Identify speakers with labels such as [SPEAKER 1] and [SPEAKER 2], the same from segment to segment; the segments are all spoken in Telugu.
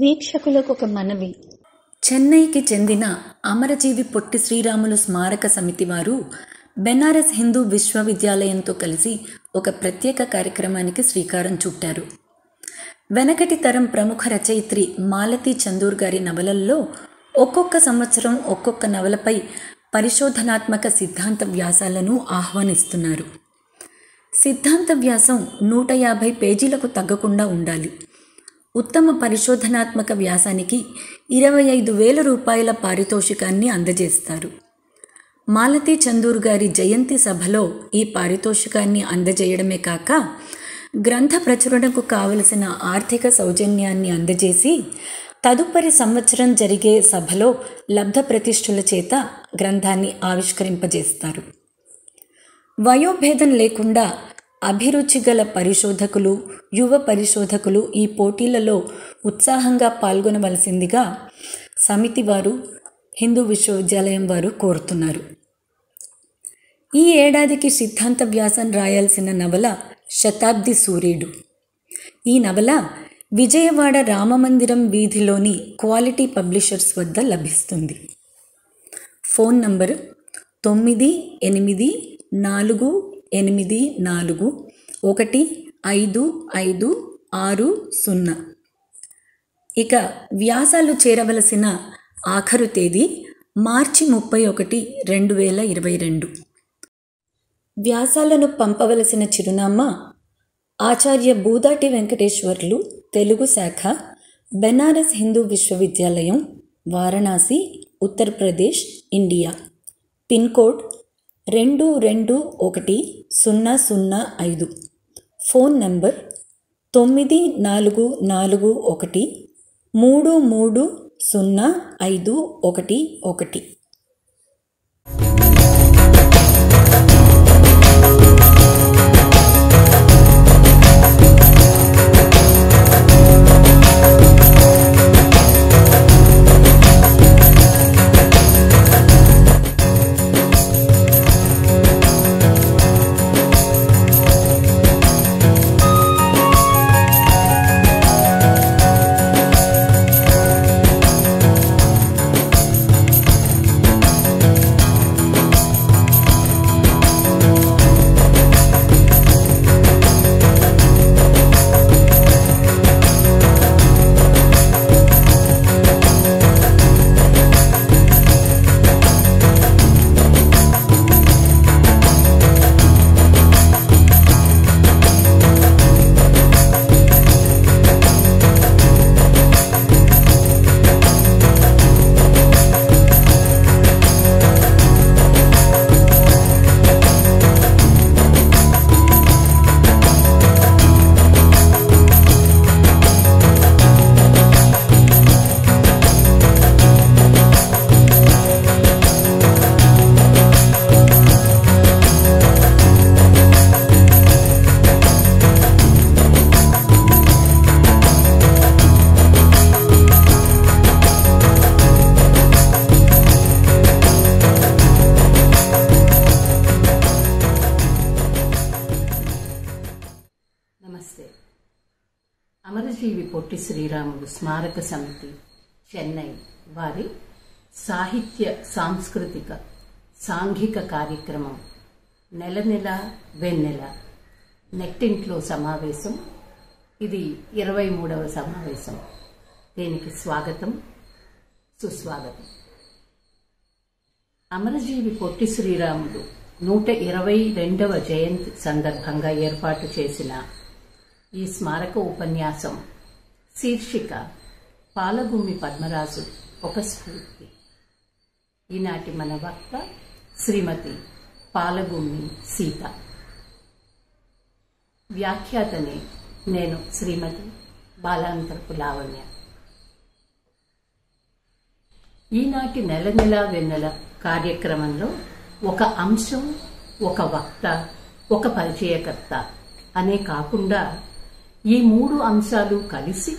[SPEAKER 1] వీక్షకులకు ఒక మనవి
[SPEAKER 2] చెన్నైకి చెందిన అమరజీవి పొట్టి శ్రీరాములు స్మారక సమితి వారు బెనారస్ హిందూ విశ్వవిద్యాలయంతో కలిసి ఒక ప్రత్యేక కార్యక్రమానికి శ్రీకారం చుట్టారు వెనకటి తరం ప్రముఖ రచయిత్రి మాలతీ చందూర్ గారి నవలల్లో ఒక్కొక్క సంవత్సరం ఒక్కొక్క నవలపై పరిశోధనాత్మక సిద్ధాంత వ్యాసాలను ఆహ్వానిస్తున్నారు సిద్ధాంత వ్యాసం నూట యాభై పేజీలకు తగ్గకుండా ఉండాలి ఉత్తమ పరిశోధనాత్మక వ్యాసానికి ఇరవై ఐదు వేల రూపాయల పారితోషికాన్ని అందజేస్తారు మాలతి చందూర్ గారి జయంతి సభలో ఈ పారితోషికాన్ని అందజేయడమే కాక గ్రంథ ప్రచురణకు కావలసిన ఆర్థిక సౌజన్యాన్ని అందజేసి తదుపరి సంవత్సరం జరిగే సభలో లబ్ధ ప్రతిష్ఠుల చేత గ్రంథాన్ని ఆవిష్కరింపజేస్తారు వయోభేదం లేకుండా అభిరుచి గల పరిశోధకులు యువ పరిశోధకులు ఈ పోటీలలో ఉత్సాహంగా పాల్గొనవలసిందిగా సమితి వారు హిందూ విశ్వవిద్యాలయం వారు కోరుతున్నారు ఈ ఏడాదికి సిద్ధాంత వ్యాసం రాయాల్సిన నవల శతాబ్ది సూర్యుడు ఈ నవల విజయవాడ రామమందిరం వీధిలోని క్వాలిటీ పబ్లిషర్స్ వద్ద లభిస్తుంది ఫోన్ నంబరు తొమ్మిది ఎనిమిది నాలుగు ఎనిమిది నాలుగు ఒకటి ఐదు ఐదు ఆరు సున్నా ఇక వ్యాసాలు చేరవలసిన ఆఖరు తేదీ మార్చి ముప్పై ఒకటి రెండు వేల ఇరవై రెండు వ్యాసాలను పంపవలసిన చిరునామా ఆచార్య బూదాటి వెంకటేశ్వర్లు తెలుగు శాఖ బెనారస్ హిందూ విశ్వవిద్యాలయం Varanasi Uttar Pradesh India pin code రెండు రెండు ఒకటి సున్నా సున్నా ఐదు ఫోన్ నంబర్ తొమ్మిది నాలుగు నాలుగు ఒకటి మూడు మూడు సున్నా ఐదు ఒకటి ఒకటి
[SPEAKER 3] స్మారక సమితి చెన్నై వారి సాహిత్య సాంస్కృతిక సాంఘిక కార్యక్రమం నెల నెల వెన్నెల నెట్టింట్లో సమావేశం ఇది ఇరవై మూడవ సమావేశం దీనికి స్వాగతం సుస్వాగతం అమరజీవి పొట్టి శ్రీరాముడు నూట ఇరవై రెండవ జయంతి సందర్భంగా ఏర్పాటు చేసిన ఈ స్మారక ఉపన్యాసం శీర్షిక పాలభూమి పద్మరాజు ఒక స్ఫూర్తి ఈనాటి మన వక్త శ్రీమతి పాలభూమి సీత వ్యాఖ్యాతని నేను శ్రీమతి బాలాంతరపు లావణ్య ఈనాటి నెల నెల వెన్నెల కార్యక్రమంలో ఒక అంశం ఒక వక్త ఒక పరిచయకర్త అనే కాకుండా ఈ మూడు అంశాలు కలిసి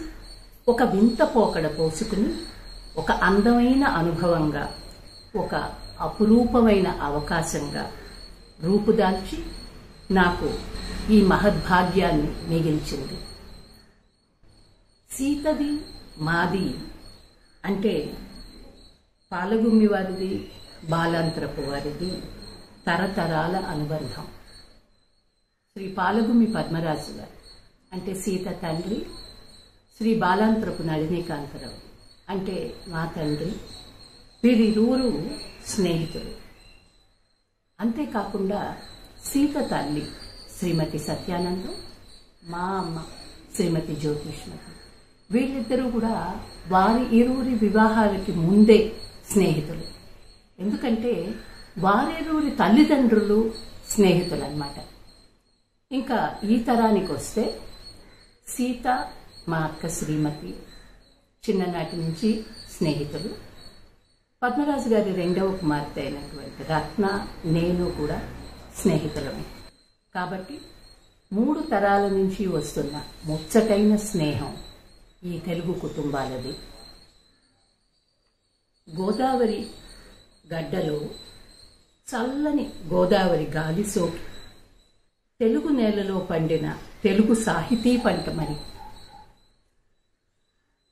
[SPEAKER 3] ఒక వింత పోకడ పోసుకుని ఒక అందమైన అనుభవంగా ఒక అపురూపమైన అవకాశంగా రూపుదాల్చి నాకు ఈ మహద్భాగ్యాన్ని మిగిల్చింది సీతది మాది అంటే పాలగుమ్మి వారిది బాలాంతరపు వారిది తరతరాల అనుబంధం శ్రీ పాలగుమ్మి పద్మరాజు గారు అంటే సీత తండ్రి శ్రీ బాలాంతరపు నళినీకాంతరావు అంటే మా తండ్రి వీరిరువురు స్నేహితులు అంతేకాకుండా సీత తల్లి శ్రీమతి సత్యానందం మా అమ్మ శ్రీమతి జ్యోతిష్మతి వీళ్ళిద్దరూ కూడా వారి ఇరువురి వివాహాలకి ముందే స్నేహితులు ఎందుకంటే వారిరువురి తల్లిదండ్రులు స్నేహితులు అనమాట ఇంకా ఈ తరానికి వస్తే సీత మా అక్క శ్రీమతి చిన్ననాటి నుంచి స్నేహితులు పద్మరాజు గారి రెండవ కుమార్తె అయినటువంటి రత్న నేను కూడా స్నేహితులమే కాబట్టి మూడు తరాల నుంచి వస్తున్న ముచ్చటైన స్నేహం ఈ తెలుగు కుటుంబాలది గోదావరి గడ్డలో చల్లని గోదావరి గాలి సోకి తెలుగు నేలలో పండిన తెలుగు సాహితీ పంటమని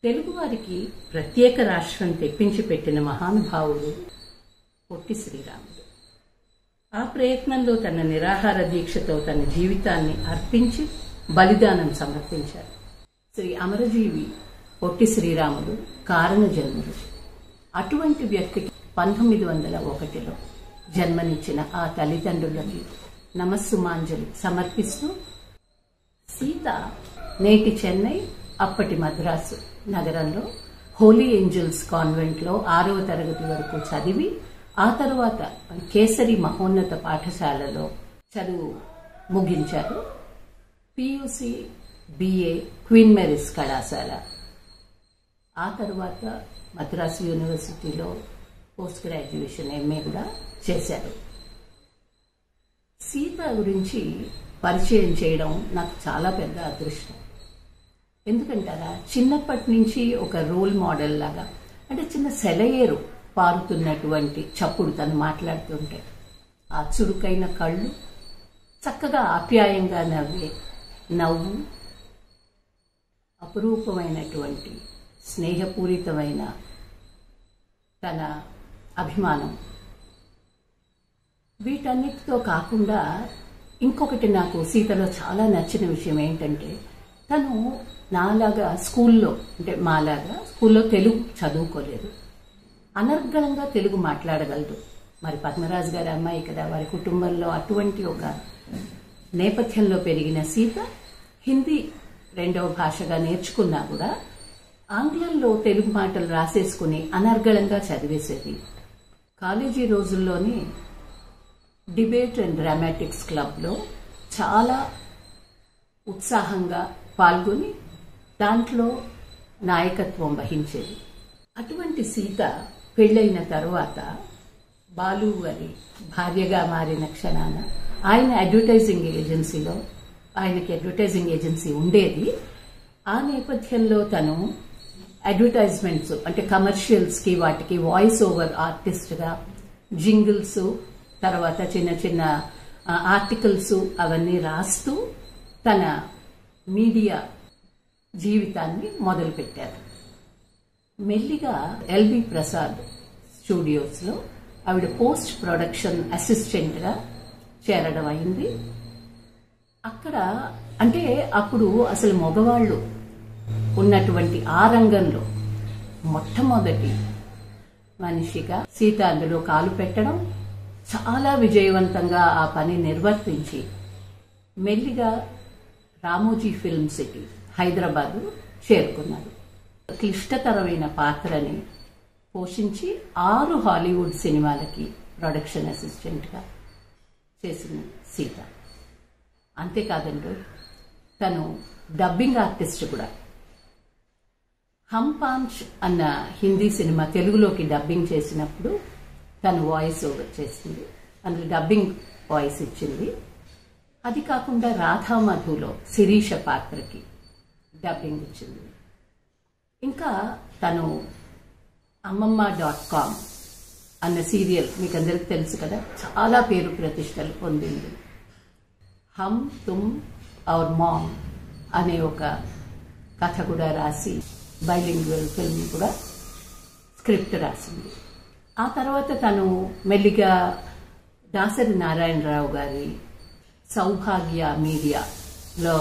[SPEAKER 3] తెలుగువారికి ప్రత్యేక రాష్ట్రం తెప్పించి పెట్టిన మహానుభావుడు పొట్టి శ్రీరాముడు ఆ ప్రయత్నంలో తన నిరాహార దీక్షతో తన జీవితాన్ని అర్పించి బలిదానం సమర్పించారు శ్రీ అమరజీవి పొట్టి శ్రీరాముడు కారణజన్ముడు అటువంటి వ్యక్తికి పంతొమ్మిది వందల ఒకటిలో జన్మనిచ్చిన ఆ తల్లిదండ్రులకి నమస్సుమాంజలి సమర్పిస్తూ సీత నేటి చెన్నై అప్పటి మద్రాసు నగరంలో హోలీ ఏంజల్స్ కాన్వెంట్లో ఆరవ తరగతి వరకు చదివి ఆ తరువాత కేసరి మహోన్నత పాఠశాలలో చదువు ముగించారు పియూసి బిఏ క్వీన్ మెరీస్ కళాశాల ఆ తరువాత మద్రాసు యూనివర్సిటీలో పోస్ట్ గ్రాడ్యుయేషన్ ఎంఏ కూడా చేశారు సీత గురించి పరిచయం చేయడం నాకు చాలా పెద్ద అదృష్టం ఎందుకంటారా చిన్నప్పటి నుంచి ఒక రోల్ మోడల్ లాగా అంటే చిన్న సెలయేరు పారుతున్నటువంటి చప్పుడు తను మాట్లాడుతుంటే ఆ చురుకైన కళ్ళు చక్కగా ఆప్యాయంగా నవ్వే నవ్వు అపురూపమైనటువంటి స్నేహపూరితమైన తన అభిమానం వీటన్నిటితో కాకుండా ఇంకొకటి నాకు సీతలో చాలా నచ్చిన విషయం ఏంటంటే తను నాలాగా స్కూల్లో అంటే మాలాగా స్కూల్లో తెలుగు చదువుకోలేదు అనర్గళంగా తెలుగు మాట్లాడగలదు మరి పద్మరాజు గారి అమ్మాయి కదా వారి కుటుంబంలో అటువంటి ఒక నేపథ్యంలో పెరిగిన సీత హిందీ రెండవ భాషగా నేర్చుకున్నా కూడా ఆంగ్లంలో తెలుగు మాటలు రాసేసుకుని అనర్గళంగా చదివేసేది కాలేజీ రోజుల్లోనే డిబేట్ అండ్ డ్రామాటిక్స్ క్లబ్లో చాలా ఉత్సాహంగా పాల్గొని దాంట్లో నాయకత్వం వహించేది అటువంటి సీత పెళ్ళైన తరువాత బాలు గారి భార్యగా మారిన క్షణాన ఆయన అడ్వర్టైజింగ్ ఏజెన్సీలో ఆయనకి అడ్వర్టైజింగ్ ఏజెన్సీ ఉండేది ఆ నేపథ్యంలో తను అడ్వర్టైజ్మెంట్స్ అంటే కమర్షియల్స్కి వాటికి వాయిస్ ఓవర్ ఆర్టిస్ట్గా జింగిల్స్ తర్వాత చిన్న చిన్న ఆర్టికల్స్ అవన్నీ రాస్తూ తన మీడియా జీవితాన్ని మొదలుపెట్టారు మెల్లిగా ఎల్బి ప్రసాద్ స్టూడియోస్లో ఆవిడ పోస్ట్ ప్రొడక్షన్ అసిస్టెంట్గా చేరడం అయింది అక్కడ అంటే అప్పుడు అసలు మగవాళ్ళు ఉన్నటువంటి ఆ రంగంలో మొట్టమొదటి మనిషిగా సీతాంధుడు కాలు పెట్టడం చాలా విజయవంతంగా ఆ పని నిర్వర్తించి మెల్లిగా రామోజీ ఫిల్మ్ సిటీ హైదరాబాద్ చేరుకున్నారు క్లిష్టతరమైన పాత్రని పోషించి ఆరు హాలీవుడ్ సినిమాలకి ప్రొడక్షన్ అసిస్టెంట్గా చేసిన సీత అంతేకాదండి తను డబ్బింగ్ ఆర్టిస్ట్ కూడా హంపాంచ్ అన్న హిందీ సినిమా తెలుగులోకి డబ్బింగ్ చేసినప్పుడు తను వాయిస్ ఓవర్ చేసింది అందులో డబ్బింగ్ వాయిస్ ఇచ్చింది అది కాకుండా రాధామధులో శిరీష పాత్రకి డబ్బింగ్ ఇచ్చింది ఇంకా తను అమ్మమ్మ డాట్ కామ్ అన్న సీరియల్ మీకు అందరికి తెలుసు కదా చాలా పేరు ప్రతిష్టలు పొందింది హమ్ తుమ్ అవర్ మామ్ అనే ఒక కథ కూడా రాసి బైలింగ్ ఫిల్మ్ కూడా స్క్రిప్ట్ రాసింది ఆ తర్వాత తను మెల్లిగా దాసరి నారాయణరావు గారి సౌభాగ్య మీడియాలో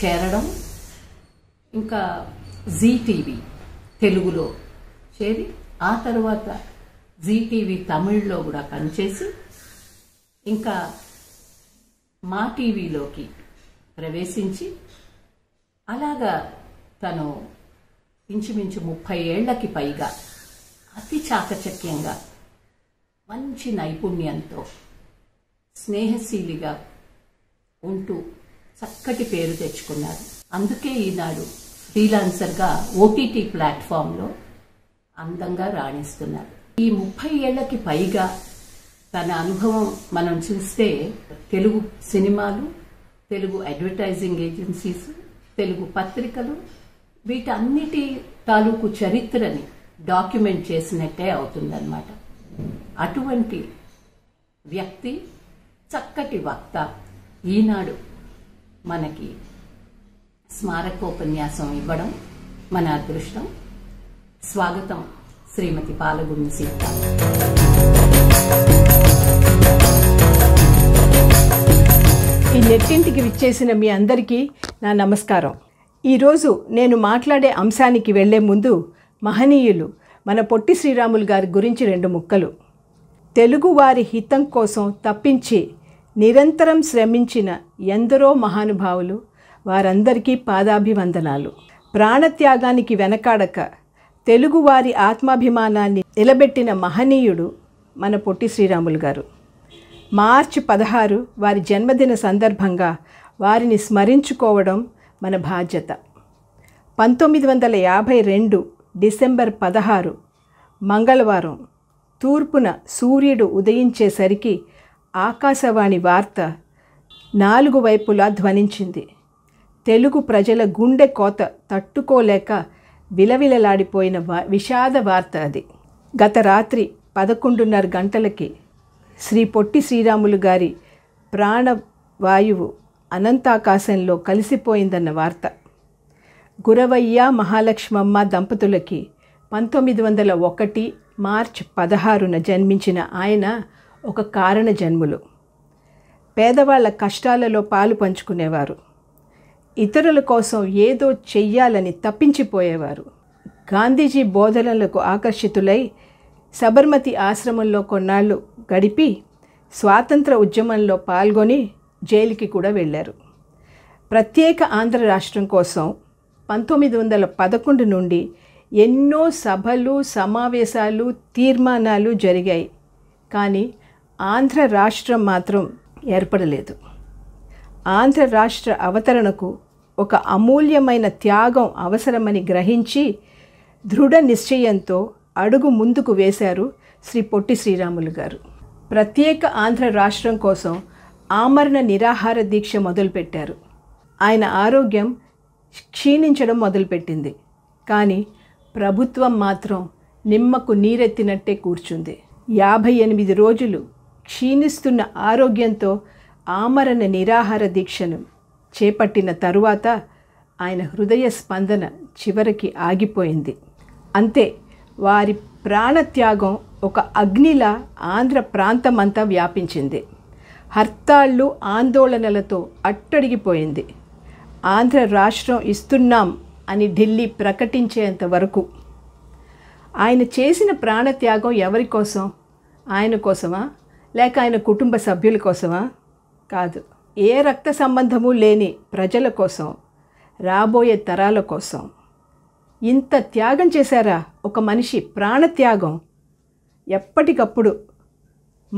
[SPEAKER 3] చేరడం ఇంకా జీ టీవీ తెలుగులో చేరి ఆ తర్వాత జీ టీవీ తమిళ్లో కూడా పనిచేసి ఇంకా మా టీవీలోకి ప్రవేశించి అలాగా తను ఇంచుమించు ముప్పై ఏళ్లకి పైగా అతి చాకచక్యంగా మంచి నైపుణ్యంతో స్నేహశీలిగా ఉంటూ చక్కటి పేరు తెచ్చుకున్నారు అందుకే ఈనాడు ఫ్రీలాన్సర్గా ఓటీటీ ప్లాట్ఫామ్లో అందంగా రాణిస్తున్నారు ఈ ముప్పై ఏళ్లకి పైగా తన అనుభవం మనం చూస్తే తెలుగు సినిమాలు తెలుగు అడ్వర్టైజింగ్ ఏజెన్సీస్ తెలుగు పత్రికలు వీటన్నిటి తాలూకు చరిత్రని డాక్యుమెంట్ చేసినట్టే అవుతుందన్నమాట అటువంటి వ్యక్తి చక్కటి వక్త ఈనాడు మనకి స్మారకోపన్యాసం ఇవ్వడం మన అదృష్టం స్వాగతం శ్రీమతి పాలగుండి సీత
[SPEAKER 1] ఈ నెట్టింటికి విచ్చేసిన మీ అందరికీ నా నమస్కారం ఈరోజు నేను మాట్లాడే అంశానికి వెళ్లే ముందు మహనీయులు మన పొట్టి శ్రీరాములు గారి గురించి రెండు ముక్కలు తెలుగువారి హితం కోసం తప్పించి నిరంతరం శ్రమించిన ఎందరో మహానుభావులు వారందరికీ పాదాభివందనాలు ప్రాణత్యాగానికి వెనకాడక తెలుగువారి ఆత్మాభిమానాన్ని నిలబెట్టిన మహనీయుడు మన పొట్టి శ్రీరాములు గారు మార్చి పదహారు వారి జన్మదిన సందర్భంగా వారిని స్మరించుకోవడం మన బాధ్యత పంతొమ్మిది వందల యాభై రెండు డిసెంబర్ పదహారు మంగళవారం తూర్పున సూర్యుడు ఉదయించేసరికి ఆకాశవాణి వార్త నాలుగు వైపులా ధ్వనించింది తెలుగు ప్రజల గుండె కోత తట్టుకోలేక విలవిలలాడిపోయిన విషాద వార్త అది గత రాత్రి పదకొండున్నర గంటలకి శ్రీ పొట్టి శ్రీరాములు గారి ప్రాణవాయువు అనంతాకాశంలో కలిసిపోయిందన్న వార్త గురవయ్య మహాలక్ష్మమ్మ దంపతులకి పంతొమ్మిది వందల ఒకటి మార్చ్ పదహారున జన్మించిన ఆయన ఒక కారణ జన్ములు పేదవాళ్ల కష్టాలలో పాలు పంచుకునేవారు ఇతరుల కోసం ఏదో చెయ్యాలని తప్పించిపోయేవారు గాంధీజీ బోధనలకు ఆకర్షితులై సబర్మతి ఆశ్రమంలో కొన్నాళ్ళు గడిపి స్వాతంత్ర ఉద్యమంలో పాల్గొని జైలుకి కూడా వెళ్ళారు ప్రత్యేక ఆంధ్ర రాష్ట్రం కోసం పంతొమ్మిది వందల పదకొండు నుండి ఎన్నో సభలు సమావేశాలు తీర్మానాలు జరిగాయి కానీ ఆంధ్ర రాష్ట్రం మాత్రం ఏర్పడలేదు ఆంధ్ర రాష్ట్ర అవతరణకు ఒక అమూల్యమైన త్యాగం అవసరమని గ్రహించి దృఢ నిశ్చయంతో అడుగు ముందుకు వేశారు శ్రీ పొట్టి శ్రీరాములు గారు ప్రత్యేక ఆంధ్ర రాష్ట్రం కోసం ఆమరణ నిరాహార దీక్ష మొదలుపెట్టారు ఆయన ఆరోగ్యం క్షీణించడం మొదలుపెట్టింది కానీ ప్రభుత్వం మాత్రం నిమ్మకు నీరెత్తినట్టే కూర్చుంది యాభై ఎనిమిది రోజులు క్షీణిస్తున్న ఆరోగ్యంతో ఆమరణ నిరాహార దీక్షను చేపట్టిన తరువాత ఆయన హృదయ స్పందన చివరికి ఆగిపోయింది అంతే వారి ప్రాణత్యాగం ఒక అగ్నిలా ఆంధ్ర ప్రాంతమంతా వ్యాపించింది హర్తాళ్ళు ఆందోళనలతో అట్టడిగిపోయింది ఆంధ్ర రాష్ట్రం ఇస్తున్నాం అని ఢిల్లీ ప్రకటించేంత వరకు ఆయన చేసిన ప్రాణత్యాగం ఎవరి కోసం ఆయన కోసమా లేక ఆయన కుటుంబ సభ్యుల కోసమా కాదు ఏ రక్త సంబంధము లేని ప్రజల కోసం రాబోయే తరాల కోసం ఇంత త్యాగం చేశారా ఒక మనిషి ప్రాణత్యాగం ఎప్పటికప్పుడు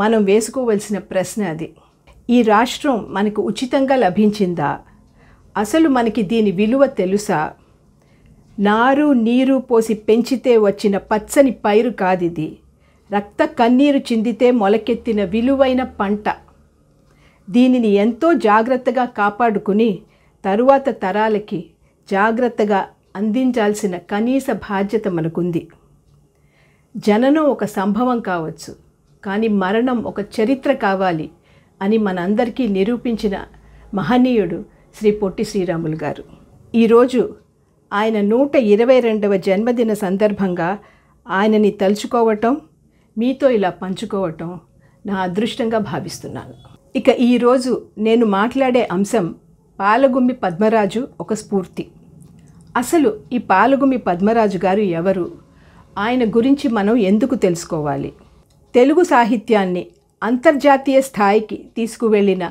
[SPEAKER 1] మనం వేసుకోవలసిన ప్రశ్న అది ఈ రాష్ట్రం మనకు ఉచితంగా లభించిందా అసలు మనకి దీని విలువ తెలుసా నారు నీరు పోసి పెంచితే వచ్చిన పచ్చని పైరు కాదిది రక్త కన్నీరు చిందితే మొలకెత్తిన విలువైన పంట దీనిని ఎంతో జాగ్రత్తగా కాపాడుకుని తరువాత తరాలకి జాగ్రత్తగా అందించాల్సిన కనీస బాధ్యత మనకుంది జననం ఒక సంభవం కావచ్చు కానీ మరణం ఒక చరిత్ర కావాలి అని మనందరికీ నిరూపించిన మహనీయుడు శ్రీ పొట్టి శ్రీరాములు గారు ఈరోజు ఆయన నూట ఇరవై రెండవ జన్మదిన సందర్భంగా ఆయనని తలుచుకోవటం మీతో ఇలా పంచుకోవటం నా అదృష్టంగా భావిస్తున్నాను ఇక ఈరోజు నేను మాట్లాడే అంశం పాలగుమ్మి పద్మరాజు ఒక స్ఫూర్తి అసలు ఈ పాలగుమ్మి పద్మరాజు గారు ఎవరు ఆయన గురించి మనం ఎందుకు తెలుసుకోవాలి తెలుగు సాహిత్యాన్ని అంతర్జాతీయ స్థాయికి తీసుకువెళ్ళిన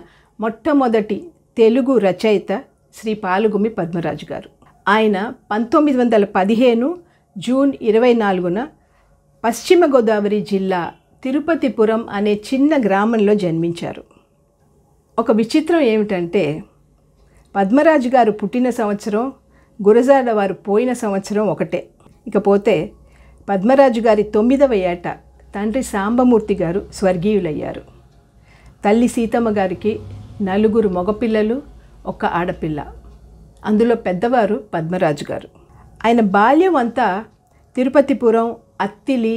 [SPEAKER 1] మొట్టమొదటి తెలుగు రచయిత శ్రీ పాలుగుమి పద్మరాజు గారు ఆయన పంతొమ్మిది వందల పదిహేను జూన్ ఇరవై నాలుగున పశ్చిమ గోదావరి జిల్లా తిరుపతిపురం అనే చిన్న గ్రామంలో జన్మించారు ఒక విచిత్రం ఏమిటంటే పద్మరాజు గారు పుట్టిన సంవత్సరం గురజాడ వారు పోయిన సంవత్సరం ఒకటే ఇకపోతే పద్మరాజు గారి తొమ్మిదవ ఏట తండ్రి సాంబమూర్తి గారు స్వర్గీయులయ్యారు తల్లి సీతమ్మ గారికి నలుగురు మగపిల్లలు ఒక ఆడపిల్ల అందులో పెద్దవారు పద్మరాజు గారు ఆయన బాల్యం అంతా తిరుపతిపురం అత్తిలి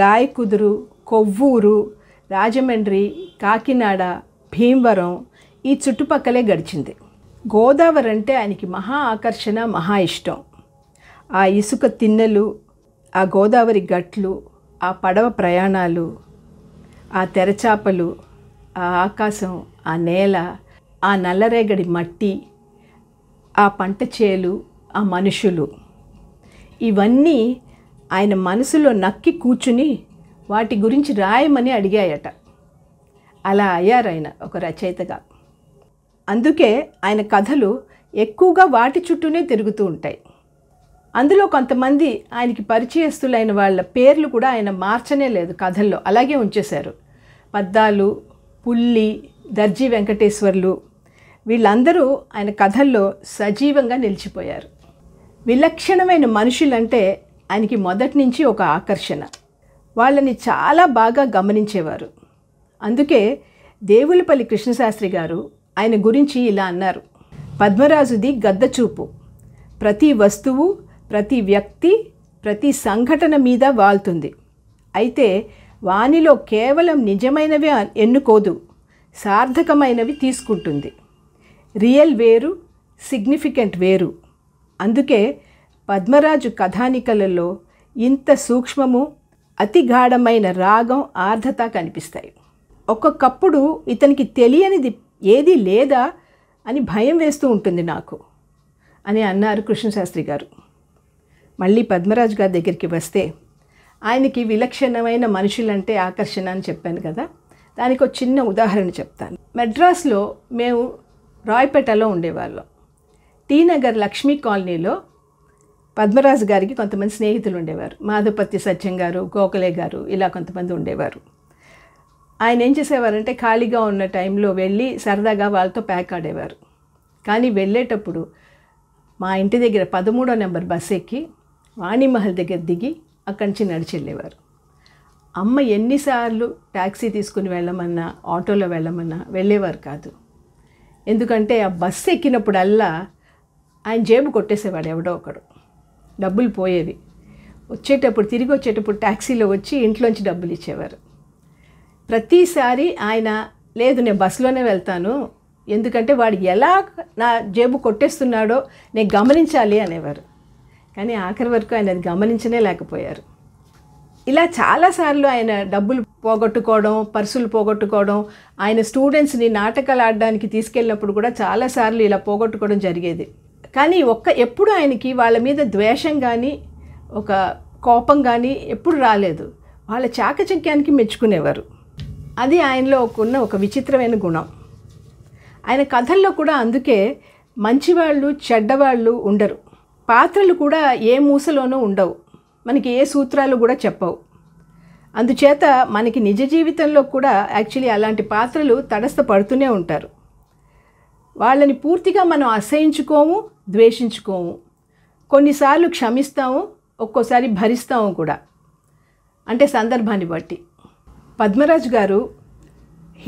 [SPEAKER 1] రాయకుదురు కొవ్వూరు రాజమండ్రి కాకినాడ భీమవరం ఈ చుట్టుపక్కలే గడిచింది గోదావరి అంటే ఆయనకి మహా ఆకర్షణ మహా ఇష్టం ఆ ఇసుక తిన్నెలు ఆ గోదావరి గట్లు ఆ పడవ ప్రయాణాలు ఆ తెరచాపలు ఆ ఆకాశం ఆ నేల ఆ నల్లరేగడి మట్టి ఆ పంట చేలు ఆ మనుషులు ఇవన్నీ ఆయన మనసులో నక్కి కూర్చుని వాటి గురించి రాయమని అడిగాయట అలా అయ్యారు ఆయన ఒక రచయితగా అందుకే ఆయన కథలు ఎక్కువగా వాటి చుట్టూనే తిరుగుతూ ఉంటాయి అందులో కొంతమంది ఆయనకి పరిచయస్తులైన వాళ్ళ పేర్లు కూడా ఆయన మార్చనే లేదు కథల్లో అలాగే ఉంచేశారు పద్దాలు పుల్లి దర్జీ వెంకటేశ్వర్లు వీళ్ళందరూ ఆయన కథల్లో సజీవంగా నిలిచిపోయారు విలక్షణమైన మనుషులంటే ఆయనకి మొదటి నుంచి ఒక ఆకర్షణ వాళ్ళని చాలా బాగా గమనించేవారు అందుకే దేవులపల్లి కృష్ణశాస్త్రి గారు ఆయన గురించి ఇలా అన్నారు పద్మరాజుది గద్దచూపు ప్రతి వస్తువు ప్రతి వ్యక్తి ప్రతి సంఘటన మీద వాళ్తుంది అయితే వానిలో కేవలం నిజమైనవే ఎన్నుకోదు సార్థకమైనవి తీసుకుంటుంది రియల్ వేరు సిగ్నిఫికెంట్ వేరు అందుకే పద్మరాజు కథానికలలో ఇంత సూక్ష్మము అతి గాఢమైన రాగం ఆర్ధత కనిపిస్తాయి ఒక్కొక్కప్పుడు ఇతనికి తెలియనిది ఏది లేదా అని భయం వేస్తూ ఉంటుంది నాకు అని అన్నారు కృష్ణశాస్త్రి గారు మళ్ళీ పద్మరాజు గారి దగ్గరికి వస్తే ఆయనకి విలక్షణమైన మనుషులంటే ఆకర్షణ అని చెప్పాను కదా దానికి ఒక చిన్న ఉదాహరణ చెప్తాను మెడ్రాస్లో మేము రాయపేటలో ఉండేవాళ్ళం టీ నగర్ లక్ష్మీ కాలనీలో పద్మరాజు గారికి కొంతమంది స్నేహితులు ఉండేవారు మాధుపతి సత్యం గారు గోకలే గారు ఇలా కొంతమంది ఉండేవారు ఆయన ఏం చేసేవారంటే ఖాళీగా ఉన్న టైంలో వెళ్ళి సరదాగా వాళ్ళతో ప్యాక్ ఆడేవారు కానీ వెళ్ళేటప్పుడు మా ఇంటి దగ్గర పదమూడో నెంబర్ బస్ ఎక్కి వాణిమహల్ దగ్గర దిగి అక్కడి నుంచి నడిచి వెళ్ళేవారు అమ్మ ఎన్నిసార్లు ట్యాక్సీ తీసుకుని వెళ్ళమన్నా ఆటోలో వెళ్ళమన్నా వెళ్ళేవారు కాదు ఎందుకంటే ఆ బస్సు ఎక్కినప్పుడల్లా ఆయన జేబు కొట్టేసేవాడు ఎవడో ఒకడు డబ్బులు పోయేవి వచ్చేటప్పుడు తిరిగి వచ్చేటప్పుడు ట్యాక్సీలో వచ్చి ఇంట్లోంచి డబ్బులు ఇచ్చేవారు ప్రతిసారి ఆయన లేదు నేను బస్సులోనే వెళ్తాను ఎందుకంటే వాడు ఎలా నా జేబు కొట్టేస్తున్నాడో నేను గమనించాలి అనేవారు కానీ ఆఖరి వరకు ఆయన అది గమనించనే లేకపోయారు ఇలా చాలాసార్లు ఆయన డబ్బులు పోగొట్టుకోవడం పర్సులు పోగొట్టుకోవడం ఆయన స్టూడెంట్స్ని నాటకాలు ఆడడానికి తీసుకెళ్ళినప్పుడు కూడా చాలాసార్లు ఇలా పోగొట్టుకోవడం జరిగేది కానీ ఒక్క ఎప్పుడు ఆయనకి వాళ్ళ మీద ద్వేషం కానీ ఒక కోపం కానీ ఎప్పుడు రాలేదు వాళ్ళ చాకచక్యానికి మెచ్చుకునేవారు అది ఆయనలో ఉన్న ఒక విచిత్రమైన గుణం ఆయన కథల్లో కూడా అందుకే మంచివాళ్ళు చెడ్డవాళ్ళు ఉండరు పాత్రలు కూడా ఏ మూసలోనూ ఉండవు మనకి ఏ సూత్రాలు కూడా చెప్పవు అందుచేత మనకి నిజ జీవితంలో కూడా యాక్చువల్లీ అలాంటి పాత్రలు తటస్థపడుతూనే ఉంటారు వాళ్ళని పూర్తిగా మనం అసహించుకోము ద్వేషించుకోము కొన్నిసార్లు క్షమిస్తాము ఒక్కోసారి భరిస్తాము కూడా అంటే సందర్భాన్ని బట్టి పద్మరాజ్ గారు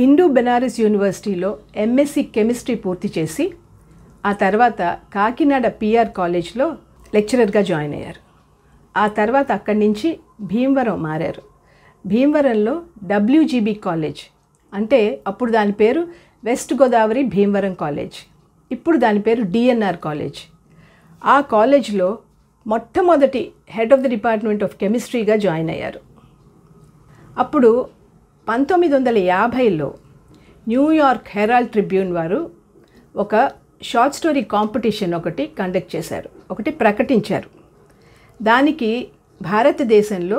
[SPEAKER 1] హిందూ బెనారస్ యూనివర్సిటీలో ఎంఎస్సి కెమిస్ట్రీ పూర్తి చేసి ఆ తర్వాత కాకినాడ పిఆర్ కాలేజ్లో లెక్చరర్గా జాయిన్ అయ్యారు ఆ తర్వాత అక్కడి నుంచి భీమవరం మారారు భీమవరంలో డబ్ల్యూజీబీ కాలేజ్ అంటే అప్పుడు దాని పేరు వెస్ట్ గోదావరి భీమవరం కాలేజ్ ఇప్పుడు దాని పేరు డిఎన్ఆర్ కాలేజ్ ఆ కాలేజ్లో మొట్టమొదటి head of the department of కెమిస్ట్రీగా జాయిన్ అయ్యారు అప్పుడు పంతొమ్మిది వందల యాభైలో న్యూయార్క్ హెరాల్డ్ ట్రిబ్యూన్ వారు ఒక షార్ట్ స్టోరీ కాంపిటీషన్ ఒకటి కండక్ట్ చేశారు ఒకటి ప్రకటించారు దానికి భారతదేశంలో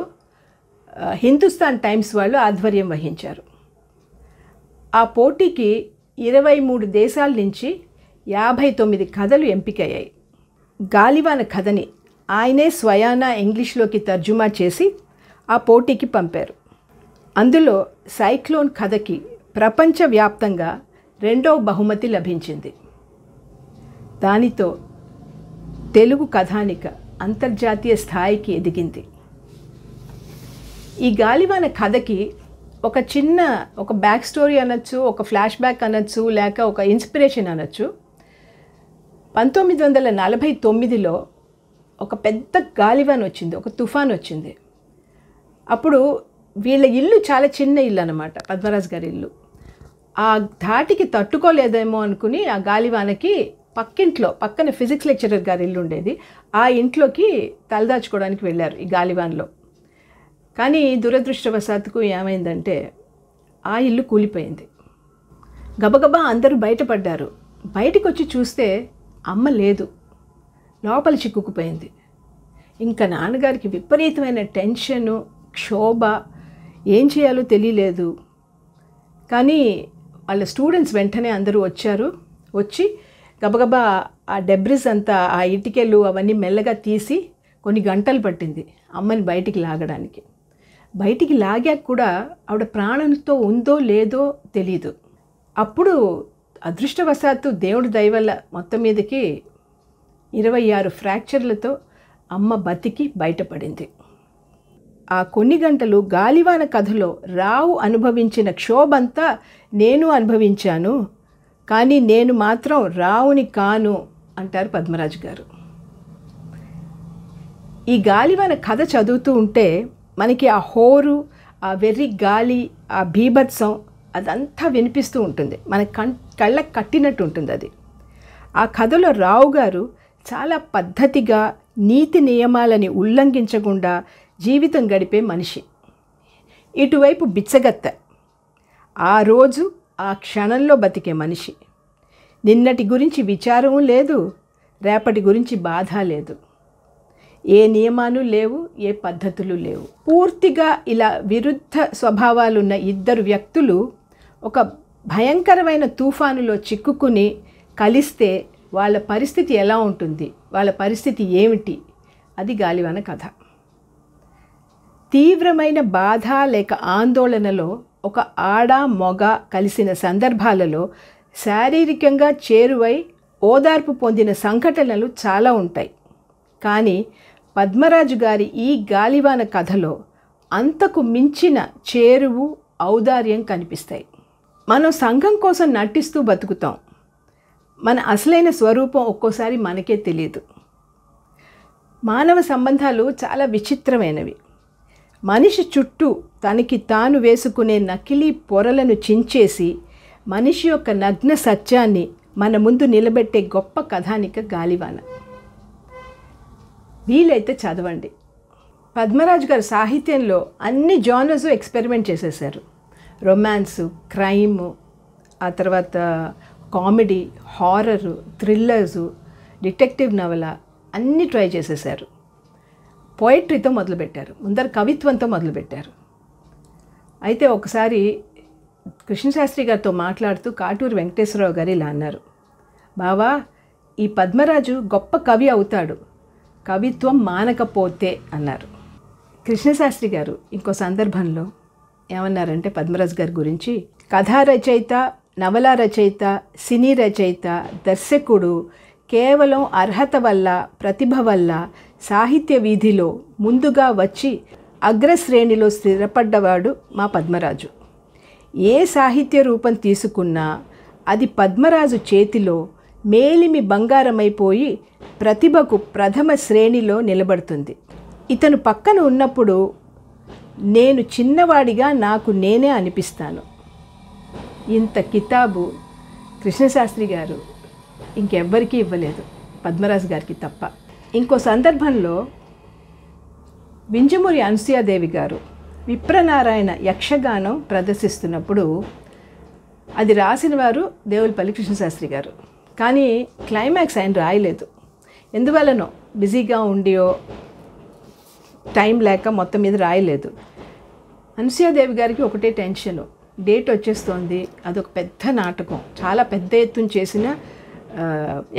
[SPEAKER 1] హిందుస్థాన్ టైమ్స్ వాళ్ళు ఆధ్వర్యం వహించారు ఆ పోటీకి ఇరవై మూడు దేశాల నుంచి యాభై తొమ్మిది కథలు ఎంపికయ్యాయి గాలివాన కథని ఆయనే స్వయానా ఇంగ్లీష్లోకి తర్జుమా చేసి ఆ పోటీకి పంపారు అందులో సైక్లోన్ కథకి ప్రపంచవ్యాప్తంగా రెండవ బహుమతి లభించింది దానితో తెలుగు కథానిక అంతర్జాతీయ స్థాయికి ఎదిగింది ఈ గాలివాన కథకి ఒక చిన్న ఒక బ్యాక్ స్టోరీ అనొచ్చు ఒక ఫ్లాష్ బ్యాక్ అనొచ్చు లేక ఒక ఇన్స్పిరేషన్ అనొచ్చు పంతొమ్మిది వందల నలభై తొమ్మిదిలో ఒక పెద్ద గాలివాన్ వచ్చింది ఒక తుఫాన్ వచ్చింది అప్పుడు వీళ్ళ ఇల్లు చాలా చిన్న ఇల్లు అనమాట పద్మరాజు గారి ఇల్లు ఆ ధాటికి తట్టుకోలేదేమో అనుకుని ఆ గాలివానకి పక్కింట్లో పక్కన ఫిజిక్స్ లెక్చరర్ గారి ఇల్లు ఉండేది ఆ ఇంట్లోకి తలదాచుకోవడానికి వెళ్ళారు ఈ గాలివాన్లో కానీ దురదృష్టవశాత్తుకు ఏమైందంటే ఆ ఇల్లు కూలిపోయింది గబగబా అందరూ బయటపడ్డారు బయటకు వచ్చి చూస్తే అమ్మ లేదు లోపల చిక్కుకుపోయింది ఇంకా నాన్నగారికి విపరీతమైన టెన్షను క్షోభ ఏం చేయాలో తెలియలేదు కానీ వాళ్ళ స్టూడెంట్స్ వెంటనే అందరూ వచ్చారు వచ్చి గబగబా ఆ డెబ్రిస్ అంతా ఆ ఇటుకెళ్ళు అవన్నీ మెల్లగా తీసి కొన్ని గంటలు పట్టింది అమ్మని బయటికి లాగడానికి బయటికి లాగాక కూడా ఆవిడ ప్రాణంతో ఉందో లేదో తెలియదు అప్పుడు అదృష్టవశాత్తు దేవుడి దయవల్ల మొత్తం మీదకి ఇరవై ఆరు ఫ్రాక్చర్లతో అమ్మ బతికి బయటపడింది ఆ కొన్ని గంటలు గాలివాన కథలో రావు అనుభవించిన క్షోభంతా నేను అనుభవించాను కానీ నేను మాత్రం రావుని కాను అంటారు పద్మరాజు గారు ఈ గాలి మన కథ చదువుతూ ఉంటే మనకి ఆ హోరు ఆ వెర్రి గాలి ఆ భీభత్సం అదంతా వినిపిస్తూ ఉంటుంది మన కం కళ్ళకు కట్టినట్టు ఉంటుంది అది ఆ కథలో రావు గారు చాలా పద్ధతిగా నీతి నియమాలని ఉల్లంఘించకుండా జీవితం గడిపే మనిషి ఇటువైపు బిచ్చగత్త ఆ రోజు ఆ క్షణంలో బతికే మనిషి నిన్నటి గురించి విచారము లేదు రేపటి గురించి బాధ లేదు ఏ నియమాలు లేవు ఏ పద్ధతులు లేవు పూర్తిగా ఇలా విరుద్ధ స్వభావాలున్న ఇద్దరు వ్యక్తులు ఒక భయంకరమైన తుఫానులో చిక్కుకుని కలిస్తే వాళ్ళ పరిస్థితి ఎలా ఉంటుంది వాళ్ళ పరిస్థితి ఏమిటి అది గాలివన కథ తీవ్రమైన బాధ లేక ఆందోళనలో ఒక ఆడ మొగ కలిసిన సందర్భాలలో శారీరకంగా చేరువై ఓదార్పు పొందిన సంఘటనలు చాలా ఉంటాయి కానీ పద్మరాజు గారి ఈ గాలివాన కథలో అంతకు మించిన చేరువు ఔదార్యం కనిపిస్తాయి మనం సంఘం కోసం నటిస్తూ బతుకుతాం మన అసలైన స్వరూపం ఒక్కోసారి మనకే తెలియదు మానవ సంబంధాలు చాలా విచిత్రమైనవి మనిషి చుట్టూ తనకి తాను వేసుకునే నకిలీ పొరలను చించేసి మనిషి యొక్క నగ్న సత్యాన్ని మన ముందు నిలబెట్టే గొప్ప కథానిక గాలివాన వీలైతే చదవండి పద్మరాజు గారు సాహిత్యంలో అన్ని జానర్స్ ఎక్స్పెరిమెంట్ చేసేసారు రొమాన్స్ క్రైము ఆ తర్వాత కామెడీ హారరు థ్రిల్లర్సు డిటెక్టివ్ నవల అన్నీ ట్రై చేసేసారు పోయిట్రీతో మొదలుపెట్టారు ముందర కవిత్వంతో మొదలుపెట్టారు అయితే ఒకసారి కృష్ణశాస్త్రి గారితో మాట్లాడుతూ కాటూరు వెంకటేశ్వరరావు గారు ఇలా అన్నారు బావా ఈ పద్మరాజు గొప్ప కవి అవుతాడు కవిత్వం మానకపోతే అన్నారు కృష్ణశాస్త్రి గారు ఇంకో సందర్భంలో ఏమన్నారంటే పద్మరాజు గారి గురించి కథా రచయిత నవల రచయిత సినీ రచయిత దర్శకుడు కేవలం అర్హత వల్ల ప్రతిభ వల్ల సాహిత్య వీధిలో ముందుగా వచ్చి అగ్రశ్రేణిలో స్థిరపడ్డవాడు మా పద్మరాజు ఏ సాహిత్య రూపం తీసుకున్నా అది పద్మరాజు చేతిలో మేలిమి బంగారమైపోయి ప్రతిభకు ప్రథమ శ్రేణిలో నిలబడుతుంది ఇతను పక్కన ఉన్నప్పుడు నేను చిన్నవాడిగా నాకు నేనే అనిపిస్తాను ఇంత కితాబు కృష్ణశాస్త్రి గారు ఇంకెవ్వరికీ ఇవ్వలేదు పద్మరాజు గారికి తప్ప ఇంకో సందర్భంలో వింజమూరి అనుసూయాదేవి గారు విప్రనారాయణ యక్షగానం ప్రదర్శిస్తున్నప్పుడు అది రాసిన వారు దేవులపల్లి కృష్ణశాస్త్రి గారు కానీ క్లైమాక్స్ ఆయన రాయలేదు ఎందువలనో బిజీగా ఉండియో టైం లేక మొత్తం మీద రాయలేదు అనుసూయాదేవి గారికి ఒకటే టెన్షన్ డేట్ వచ్చేస్తోంది అదొక పెద్ద నాటకం చాలా పెద్ద ఎత్తున చేసిన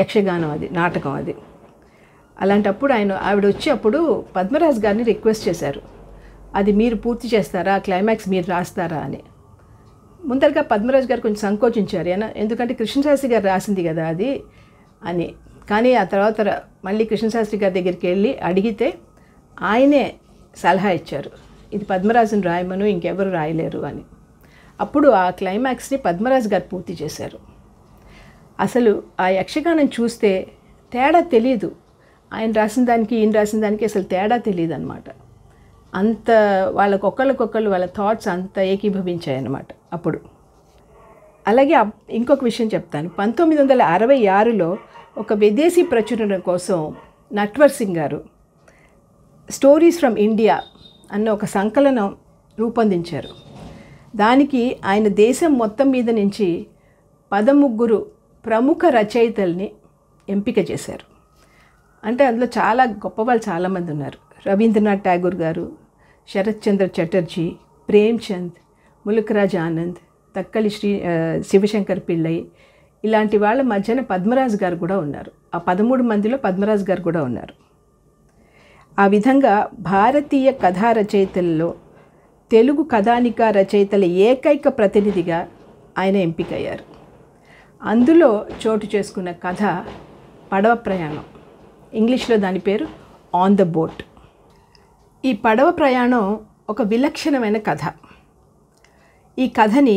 [SPEAKER 1] యక్షగానం అది నాటకం అది అలాంటప్పుడు ఆయన ఆవిడ వచ్చి అప్పుడు పద్మరాజ్ గారిని రిక్వెస్ట్ చేశారు అది మీరు పూర్తి చేస్తారా క్లైమాక్స్ మీరు రాస్తారా అని ముందరగా పద్మరాజు గారు కొంచెం సంకోచించారు ఎందుకంటే కృష్ణశాస్త్రి గారు రాసింది కదా అది అని కానీ ఆ తర్వాత మళ్ళీ కృష్ణశాస్త్రి గారి దగ్గరికి వెళ్ళి అడిగితే ఆయనే సలహా ఇచ్చారు ఇది పద్మరాజుని రాయమను ఇంకెవరు రాయలేరు అని అప్పుడు ఆ క్లైమాక్స్ని పద్మరాజు గారు పూర్తి చేశారు అసలు ఆ యక్షగానం చూస్తే తేడా తెలియదు ఆయన రాసిన దానికి ఈయన రాసిన దానికి అసలు తేడా తెలియదు అనమాట అంత వాళ్ళకొక్కళ్ళకొక్కళ్ళు వాళ్ళ థాట్స్ అంత ఏకీభవించాయన్నమాట అప్పుడు అలాగే ఇంకొక విషయం చెప్తాను పంతొమ్మిది వందల అరవై ఆరులో ఒక విదేశీ ప్రచురణ కోసం నట్వర్ సింగ్ గారు స్టోరీస్ ఫ్రమ్ ఇండియా అన్న ఒక సంకలనం రూపొందించారు దానికి ఆయన దేశం మొత్తం మీద నుంచి పదముగ్గురు ప్రముఖ రచయితల్ని ఎంపిక చేశారు అంటే అందులో చాలా గొప్ప వాళ్ళు చాలామంది ఉన్నారు రవీంద్రనాథ్ ఠాగూర్ గారు శరత్చంద్ర చటర్జీ ప్రేమ్చంద్ ములుకరాజ్ ఆనంద్ తక్కలి శ్రీ శివశంకర్ పిళ్ళై ఇలాంటి వాళ్ళ మధ్యన పద్మరాజు గారు కూడా ఉన్నారు ఆ పదమూడు మందిలో పద్మరాజు గారు కూడా ఉన్నారు ఆ విధంగా భారతీయ కథా రచయితల్లో తెలుగు కథానిక రచయితల ఏకైక ప్రతినిధిగా ఆయన ఎంపికయ్యారు అందులో చోటు చేసుకున్న కథ పడవ ప్రయాణం ఇంగ్లీష్లో దాని పేరు ఆన్ ద బోట్ ఈ పడవ ప్రయాణం ఒక విలక్షణమైన కథ ఈ కథని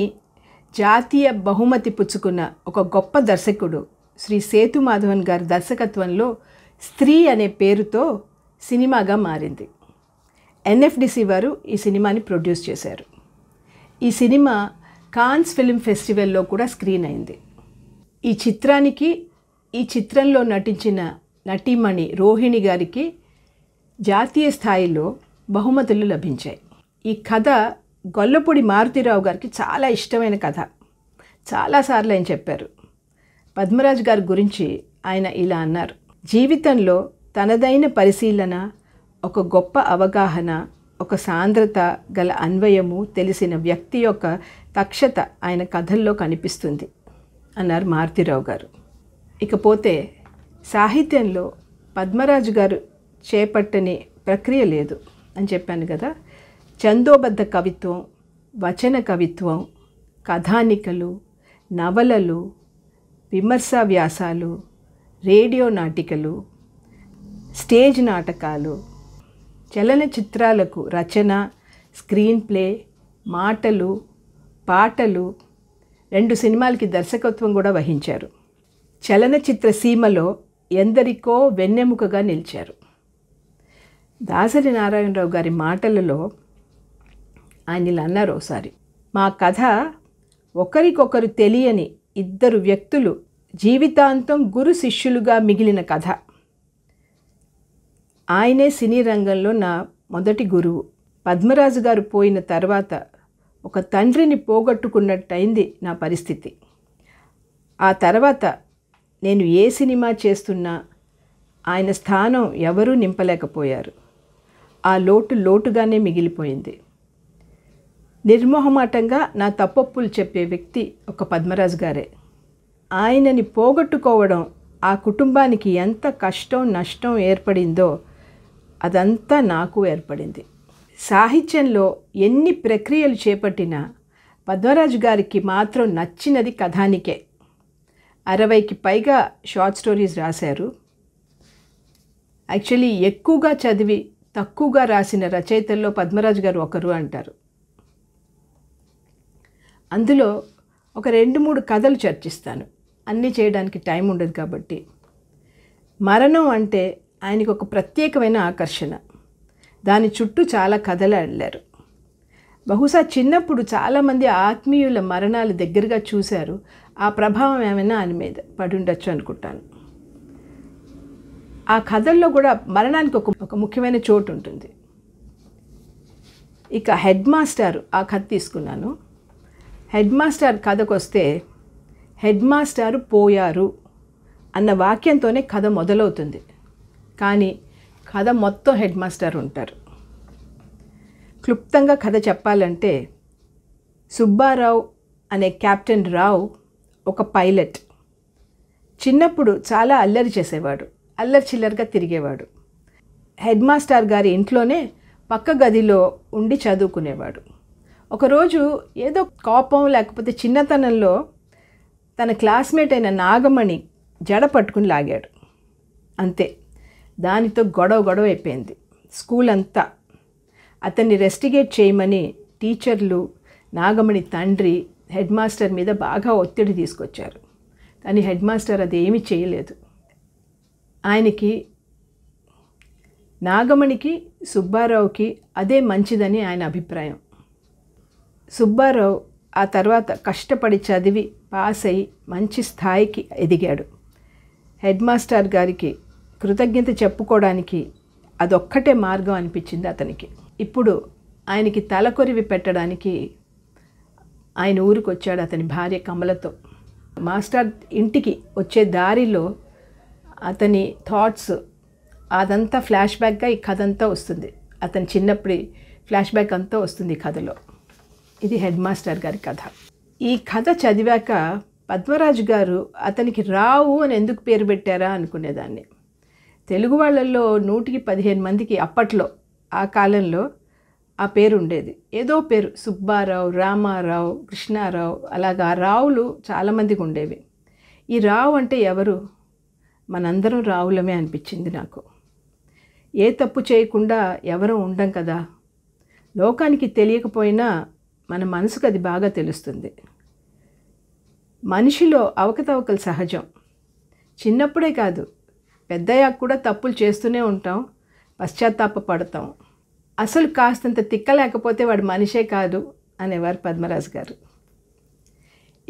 [SPEAKER 1] జాతీయ బహుమతి పుచ్చుకున్న ఒక గొప్ప దర్శకుడు శ్రీ సేతు మాధవన్ గారి దర్శకత్వంలో స్త్రీ అనే పేరుతో సినిమాగా మారింది ఎన్ఎఫ్డిసి వారు ఈ సినిమాని ప్రొడ్యూస్ చేశారు ఈ సినిమా కాన్స్ ఫిల్మ్ ఫెస్టివల్లో కూడా స్క్రీన్ అయింది ఈ చిత్రానికి ఈ చిత్రంలో నటించిన నటీమణి రోహిణి గారికి జాతీయ స్థాయిలో బహుమతులు లభించాయి ఈ కథ గొల్లపూడి మారుతీరావు గారికి చాలా ఇష్టమైన కథ చాలాసార్లు ఆయన చెప్పారు పద్మరాజు గారి గురించి ఆయన ఇలా అన్నారు జీవితంలో తనదైన పరిశీలన ఒక గొప్ప అవగాహన ఒక సాంద్రత గల అన్వయము తెలిసిన వ్యక్తి యొక్క తక్షత ఆయన కథల్లో కనిపిస్తుంది అన్నారు మారుతిరావు గారు ఇకపోతే సాహిత్యంలో పద్మరాజు గారు చేపట్టని ప్రక్రియ లేదు అని చెప్పాను కదా చందోబద్ధ కవిత్వం వచన కవిత్వం కథానికలు నవలలు విమర్శ వ్యాసాలు రేడియో నాటికలు స్టేజ్ నాటకాలు చలనచిత్రాలకు రచన స్క్రీన్ ప్లే మాటలు పాటలు రెండు సినిమాలకి దర్శకత్వం కూడా వహించారు చలనచిత్ర సీమలో ఎందరికో వెన్నెముకగా నిలిచారు దాసరి నారాయణరావు గారి మాటలలో ఆయన అన్నారు ఒకసారి మా కథ ఒకరికొకరు తెలియని ఇద్దరు వ్యక్తులు జీవితాంతం గురు శిష్యులుగా మిగిలిన కథ ఆయనే సినీ రంగంలో నా మొదటి గురువు పద్మరాజు గారు పోయిన తర్వాత ఒక తండ్రిని పోగొట్టుకున్నట్టయింది నా పరిస్థితి ఆ తర్వాత నేను ఏ సినిమా చేస్తున్నా ఆయన స్థానం ఎవరూ నింపలేకపోయారు ఆ లోటు లోటుగానే మిగిలిపోయింది నిర్మోహమాటంగా నా తప్పప్పులు చెప్పే వ్యక్తి ఒక పద్మరాజు గారే ఆయనని పోగొట్టుకోవడం ఆ కుటుంబానికి ఎంత కష్టం నష్టం ఏర్పడిందో అదంతా నాకు ఏర్పడింది సాహిత్యంలో ఎన్ని ప్రక్రియలు చేపట్టినా పద్మరాజు గారికి మాత్రం నచ్చినది కథానికే అరవైకి పైగా షార్ట్ స్టోరీస్ రాశారు యాక్చువల్లీ ఎక్కువగా చదివి తక్కువగా రాసిన రచయితల్లో పద్మరాజు గారు ఒకరు అంటారు అందులో ఒక రెండు మూడు కథలు చర్చిస్తాను అన్నీ చేయడానికి టైం ఉండదు కాబట్టి మరణం అంటే ఆయనకు ఒక ప్రత్యేకమైన ఆకర్షణ దాని చుట్టూ చాలా కథలు అల్లారు బహుశా చిన్నప్పుడు చాలామంది ఆత్మీయుల మరణాలు దగ్గరగా చూశారు ఆ ప్రభావం ఏమైనా ఆయన మీద పడి ఉండొచ్చు అనుకుంటాను ఆ కథల్లో కూడా మరణానికి ఒక ఒక ముఖ్యమైన చోటు ఉంటుంది ఇక హెడ్ మాస్టర్ ఆ కథ తీసుకున్నాను హెడ్ మాస్టర్ కథకు వస్తే హెడ్ మాస్టర్ పోయారు అన్న వాక్యంతోనే కథ మొదలవుతుంది కానీ కథ మొత్తం హెడ్ మాస్టర్ ఉంటారు క్లుప్తంగా కథ చెప్పాలంటే సుబ్బారావు అనే కెప్టెన్ రావు ఒక పైలట్ చిన్నప్పుడు చాలా అల్లరి చేసేవాడు అల్లరి చిల్లరగా తిరిగేవాడు హెడ్ మాస్టర్ గారి ఇంట్లోనే పక్క గదిలో ఉండి చదువుకునేవాడు ఒకరోజు ఏదో కోపం లేకపోతే చిన్నతనంలో తన క్లాస్మేట్ అయిన నాగమణి జడ పట్టుకుని లాగాడు అంతే దానితో గొడవ గొడవ అయిపోయింది స్కూల్ అంతా అతన్ని రెస్టిగేట్ చేయమని టీచర్లు నాగమణి తండ్రి హెడ్ మాస్టర్ మీద బాగా ఒత్తిడి తీసుకొచ్చారు కానీ హెడ్ మాస్టర్ అది ఏమీ చేయలేదు ఆయనకి నాగమణికి సుబ్బారావుకి అదే మంచిదని ఆయన అభిప్రాయం సుబ్బారావు ఆ తర్వాత కష్టపడి చదివి పాస్ అయి మంచి స్థాయికి ఎదిగాడు హెడ్ మాస్టర్ గారికి కృతజ్ఞత చెప్పుకోవడానికి అదొక్కటే మార్గం అనిపించింది అతనికి ఇప్పుడు ఆయనకి తలకొరివి పెట్టడానికి ఆయన ఊరికి వచ్చాడు అతని భార్య కమలతో మాస్టర్ ఇంటికి వచ్చే దారిలో అతని థాట్స్ అదంతా ఫ్లాష్ బ్యాక్గా ఈ కథ అంతా వస్తుంది అతని చిన్నప్పుడు ఫ్లాష్ బ్యాక్ అంతా వస్తుంది ఈ కథలో ఇది హెడ్ మాస్టర్ గారి కథ ఈ కథ చదివాక పద్మరాజు గారు అతనికి రావు అని ఎందుకు పేరు పెట్టారా అనుకునేదాన్ని తెలుగు వాళ్ళల్లో నూటికి పదిహేను మందికి అప్పట్లో ఆ కాలంలో ఆ పేరు ఉండేది ఏదో పేరు సుబ్బారావు రామారావు కృష్ణారావు అలాగా రావులు చాలామందికి ఉండేవి ఈ రావు అంటే ఎవరు మనందరం రావులమే అనిపించింది నాకు ఏ తప్పు చేయకుండా ఎవరూ ఉండం కదా లోకానికి తెలియకపోయినా మన మనసుకు అది బాగా తెలుస్తుంది మనిషిలో అవకతవకలు సహజం చిన్నప్పుడే కాదు పెద్దయ్యాక కూడా తప్పులు చేస్తూనే ఉంటాం పశ్చాత్తాప పడతాం అసలు కాస్తంత తిక్క లేకపోతే వాడు మనిషే కాదు అనేవారు పద్మరాజు గారు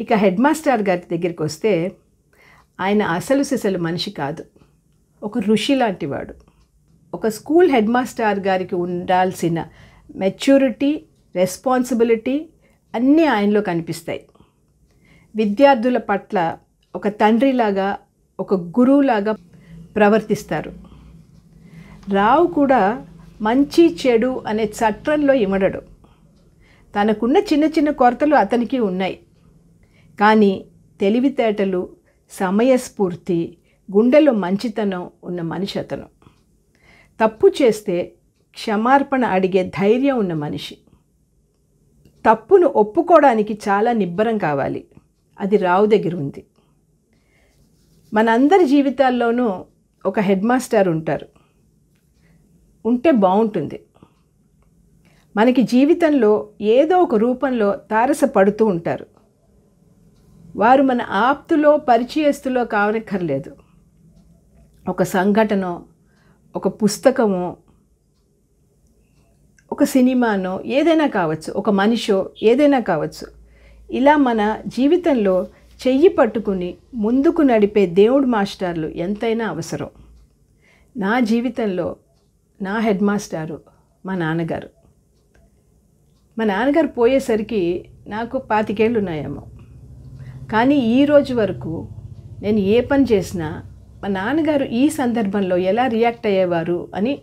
[SPEAKER 1] ఇక హెడ్ మాస్టర్ గారి దగ్గరికి వస్తే ఆయన అసలు సిసలు మనిషి కాదు ఒక ఋషి లాంటివాడు ఒక స్కూల్ హెడ్ మాస్టర్ గారికి ఉండాల్సిన మెచ్యూరిటీ రెస్పాన్సిబిలిటీ అన్నీ ఆయనలో కనిపిస్తాయి విద్యార్థుల పట్ల ఒక తండ్రిలాగా ఒక గురువులాగా ప్రవర్తిస్తారు రావు కూడా మంచి చెడు అనే చట్టంలో ఇమడడు తనకున్న చిన్న చిన్న కొరతలు అతనికి ఉన్నాయి కానీ తెలివితేటలు సమయస్ఫూర్తి గుండెలో మంచితనం ఉన్న మనిషి అతను తప్పు చేస్తే క్షమార్పణ అడిగే ధైర్యం ఉన్న మనిషి తప్పును ఒప్పుకోవడానికి చాలా నిబ్బరం కావాలి అది రావు దగ్గర ఉంది మనందరి జీవితాల్లోనూ ఒక హెడ్ మాస్టర్ ఉంటారు ఉంటే బాగుంటుంది మనకి జీవితంలో ఏదో ఒక రూపంలో తారసపడుతూ ఉంటారు వారు మన ఆప్తులో పరిచయస్తులో కావనక్కర్లేదు ఒక సంఘటన ఒక పుస్తకము ఒక సినిమానో ఏదైనా కావచ్చు ఒక మనిషో ఏదైనా కావచ్చు ఇలా మన జీవితంలో చెయ్యి పట్టుకుని ముందుకు నడిపే దేవుడు మాస్టర్లు ఎంతైనా అవసరం నా జీవితంలో నా హెడ్ మాస్టారు మా నాన్నగారు మా నాన్నగారు పోయేసరికి నాకు పాతికేళ్ళు ఉన్నాయేమో కానీ ఈ రోజు వరకు నేను ఏ పని చేసినా మా నాన్నగారు ఈ సందర్భంలో ఎలా రియాక్ట్ అయ్యేవారు అని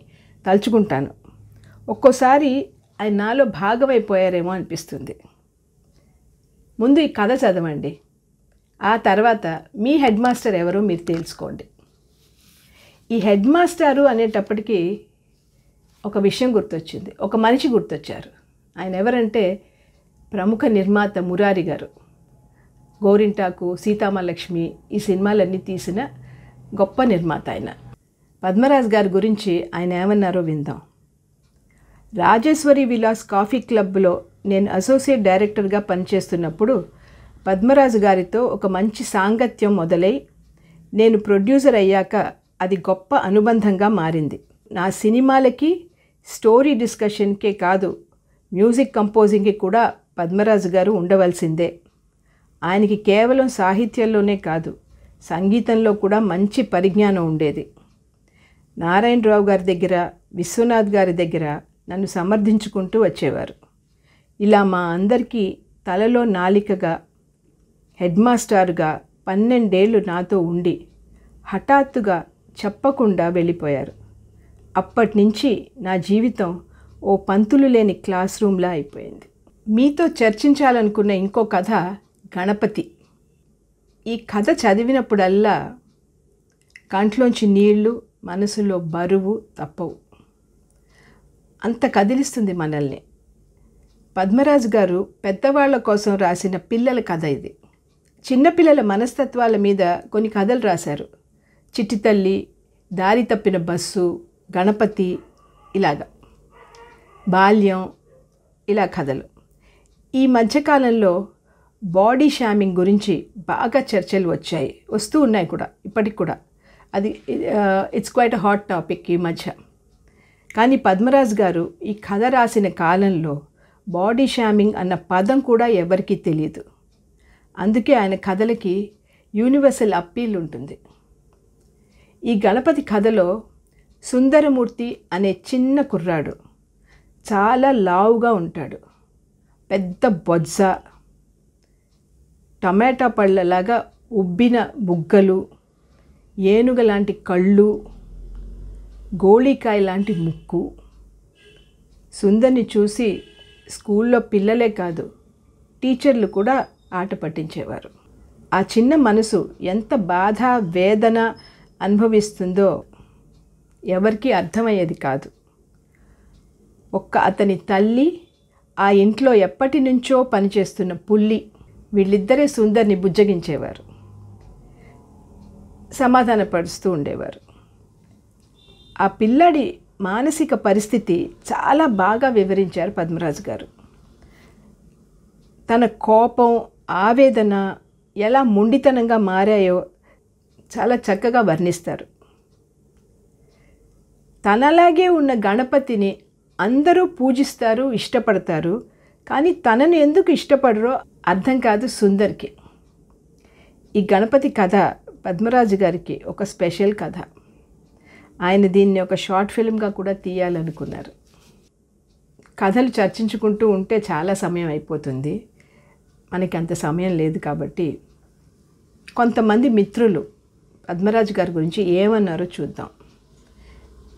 [SPEAKER 1] తలుచుకుంటాను ఒక్కోసారి ఆయన నాలో భాగమైపోయారేమో అనిపిస్తుంది ముందు ఈ కథ చదవండి ఆ తర్వాత మీ హెడ్ మాస్టర్ ఎవరో మీరు తెలుసుకోండి ఈ హెడ్ మాస్టరు అనేటప్పటికీ ఒక విషయం గుర్తొచ్చింది ఒక మనిషి గుర్తొచ్చారు ఆయన ఎవరంటే ప్రముఖ నిర్మాత మురారి గారు గోరింటాకు సీతామలక్ష్మి ఈ సినిమాలన్నీ తీసిన గొప్ప నిర్మాత ఆయన పద్మరాజ్ గారి గురించి ఆయన ఏమన్నారో విందాం రాజేశ్వరి విలాస్ కాఫీ క్లబ్లో నేను అసోసియేట్ డైరెక్టర్గా పనిచేస్తున్నప్పుడు పద్మరాజు గారితో ఒక మంచి సాంగత్యం మొదలై నేను ప్రొడ్యూసర్ అయ్యాక అది గొప్ప అనుబంధంగా మారింది నా సినిమాలకి స్టోరీ డిస్కషన్కే కాదు మ్యూజిక్ కంపోజింగ్కి కూడా పద్మరాజు గారు ఉండవలసిందే ఆయనకి కేవలం సాహిత్యంలోనే కాదు సంగీతంలో కూడా మంచి పరిజ్ఞానం ఉండేది నారాయణరావు గారి దగ్గర విశ్వనాథ్ గారి దగ్గర నన్ను సమర్థించుకుంటూ వచ్చేవారు ఇలా మా అందరికీ తలలో నాలికగా హెడ్ మాస్టారుగా పన్నెండేళ్ళు నాతో ఉండి హఠాత్తుగా చెప్పకుండా వెళ్ళిపోయారు అప్పటి నుంచి నా జీవితం ఓ పంతులు లేని క్లాస్ రూమ్లా అయిపోయింది మీతో చర్చించాలనుకున్న ఇంకో కథ గణపతి ఈ కథ చదివినప్పుడల్లా కంట్లోంచి నీళ్లు మనసులో బరువు తప్పవు అంత కదిలిస్తుంది మనల్ని పద్మరాజు గారు పెద్దవాళ్ల కోసం రాసిన పిల్లల కథ ఇది చిన్నపిల్లల మనస్తత్వాల మీద కొన్ని కథలు రాశారు చిట్టి తల్లి దారి తప్పిన బస్సు గణపతి ఇలాగా బాల్యం ఇలా కథలు ఈ మధ్యకాలంలో బాడీ షామింగ్ గురించి బాగా చర్చలు వచ్చాయి వస్తూ ఉన్నాయి కూడా ఇప్పటికి కూడా అది ఇట్స్ క్వైట్ హాట్ టాపిక్ ఈ మధ్య కానీ పద్మరాజ్ గారు ఈ కథ రాసిన కాలంలో బాడీ షామింగ్ అన్న పదం కూడా ఎవరికీ తెలియదు అందుకే ఆయన కథలకి యూనివర్సల్ అప్పీల్ ఉంటుంది ఈ గణపతి కథలో సుందరమూర్తి అనే చిన్న కుర్రాడు చాలా లావుగా ఉంటాడు పెద్ద బొజ్జ టమాటా పళ్ళలాగా ఉబ్బిన బుగ్గలు ఏనుగ లాంటి కళ్ళు గోళీకాయ లాంటి ముక్కు సుందర్ని చూసి స్కూల్లో పిల్లలే కాదు టీచర్లు కూడా ఆట పట్టించేవారు ఆ చిన్న మనసు ఎంత బాధ వేదన అనుభవిస్తుందో ఎవరికీ అర్థమయ్యేది కాదు ఒక్క అతని తల్లి ఆ ఇంట్లో ఎప్పటి నుంచో పనిచేస్తున్న పుల్లి వీళ్ళిద్దరే సుందర్ని బుజ్జగించేవారు సమాధానపరుస్తూ ఉండేవారు ఆ పిల్లడి మానసిక పరిస్థితి చాలా బాగా వివరించారు పద్మరాజు గారు తన కోపం ఆవేదన ఎలా మొండితనంగా మారాయో చాలా చక్కగా వర్ణిస్తారు తనలాగే ఉన్న గణపతిని అందరూ పూజిస్తారు ఇష్టపడతారు కానీ తనను ఎందుకు ఇష్టపడరో అర్థం కాదు సుందర్కి ఈ గణపతి కథ పద్మరాజు గారికి ఒక స్పెషల్ కథ ఆయన దీన్ని ఒక షార్ట్ ఫిల్మ్గా కూడా తీయాలనుకున్నారు కథలు చర్చించుకుంటూ ఉంటే చాలా సమయం అయిపోతుంది మనకి అంత సమయం లేదు కాబట్టి కొంతమంది మిత్రులు పద్మరాజు గారి గురించి ఏమన్నారో చూద్దాం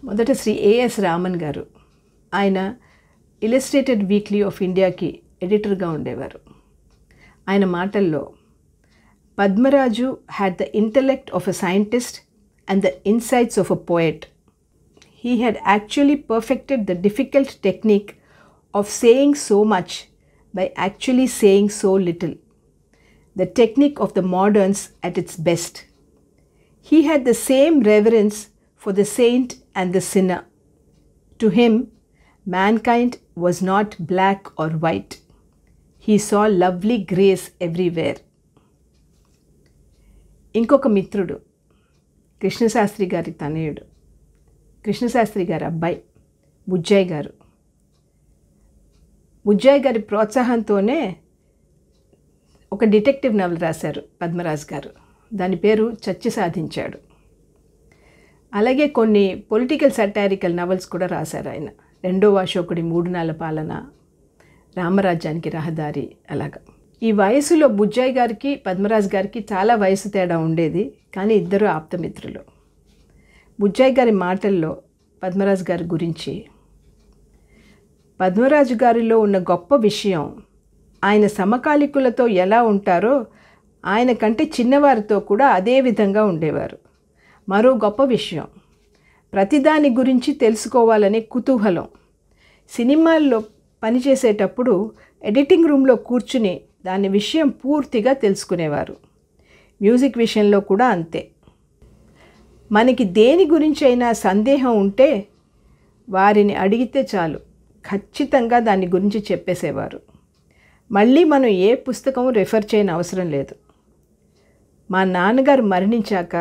[SPEAKER 1] మొదట శ్రీ ఏఎస్ రామన్ గారు ఆయన ఇలస్ట్రేటెడ్ వీక్లీ ఆఫ్ ఇండియాకి ఎడిటర్గా ఉండేవారు ఆయన మాటల్లో Padmaraju had the intellect of a scientist and the insights of a poet he had actually perfected the difficult technique of saying so much by actually saying so little. The technique of the moderns at its best. He had the same reverence for the saint and the sinner. To him, mankind was not black or white. He saw lovely grace everywhere. ఇంకొక మిత్రుడు కృష్ణశాస్త్రి గారి తనయుడు కృష్ణశాస్త్రి గారు అబ్బాయి బుజ్జాయి గారు బుజ్జాయి గారి ప్రోత్సాహంతోనే ఒక డిటెక్టివ్ నవల రాశారు పద్మరాజ్ గారు దాని పేరు చర్చ సాధించాడు అలాగే కొన్ని పొలిటికల్ సటారికల్ నవల్స్ కూడా రాశారు ఆయన రెండో అశోకుడి మూడు నెలల పాలన రామరాజ్యానికి రహదారి అలాగా ఈ వయసులో బుజ్జాయి గారికి పద్మరాజ్ గారికి చాలా వయసు తేడా ఉండేది కానీ ఇద్దరు ఆప్తమిత్రులు బుజ్జాయి గారి మాటల్లో పద్మరాజ్ గారి గురించి పద్మరాజు గారిలో ఉన్న గొప్ప విషయం ఆయన సమకాలికులతో ఎలా ఉంటారో ఆయన కంటే చిన్నవారితో కూడా అదే విధంగా ఉండేవారు మరో గొప్ప విషయం ప్రతిదాని గురించి తెలుసుకోవాలనే కుతూహలం సినిమాల్లో పనిచేసేటప్పుడు ఎడిటింగ్ రూమ్లో కూర్చుని దాని విషయం పూర్తిగా తెలుసుకునేవారు మ్యూజిక్ విషయంలో కూడా అంతే మనకి దేని గురించి అయినా సందేహం ఉంటే వారిని అడిగితే చాలు ఖచ్చితంగా దాని గురించి చెప్పేసేవారు మళ్ళీ మనం ఏ పుస్తకం రెఫర్ చేయని అవసరం లేదు మా నాన్నగారు మరణించాక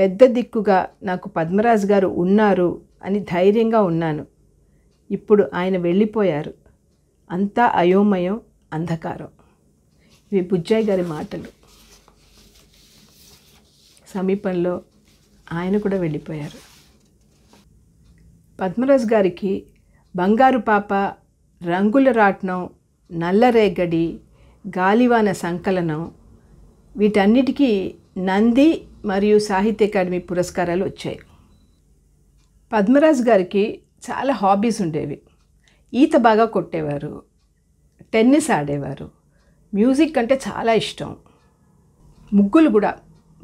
[SPEAKER 1] పెద్ద దిక్కుగా నాకు పద్మరాజు గారు ఉన్నారు అని ధైర్యంగా ఉన్నాను ఇప్పుడు ఆయన వెళ్ళిపోయారు అంతా అయోమయం అంధకారం ఇవి బుజ్జాయి గారి మాటలు సమీపంలో ఆయన కూడా వెళ్ళిపోయారు పద్మరాజు గారికి బంగారు పాప రంగుల రాట్నం నల్లరేగడి గాలివాన సంకలనం వీటన్నిటికీ నంది మరియు సాహిత్య అకాడమీ పురస్కారాలు వచ్చాయి పద్మరాజ్ గారికి చాలా హాబీస్ ఉండేవి ఈత బాగా కొట్టేవారు టెన్నిస్ ఆడేవారు మ్యూజిక్ అంటే చాలా ఇష్టం ముగ్గులు కూడా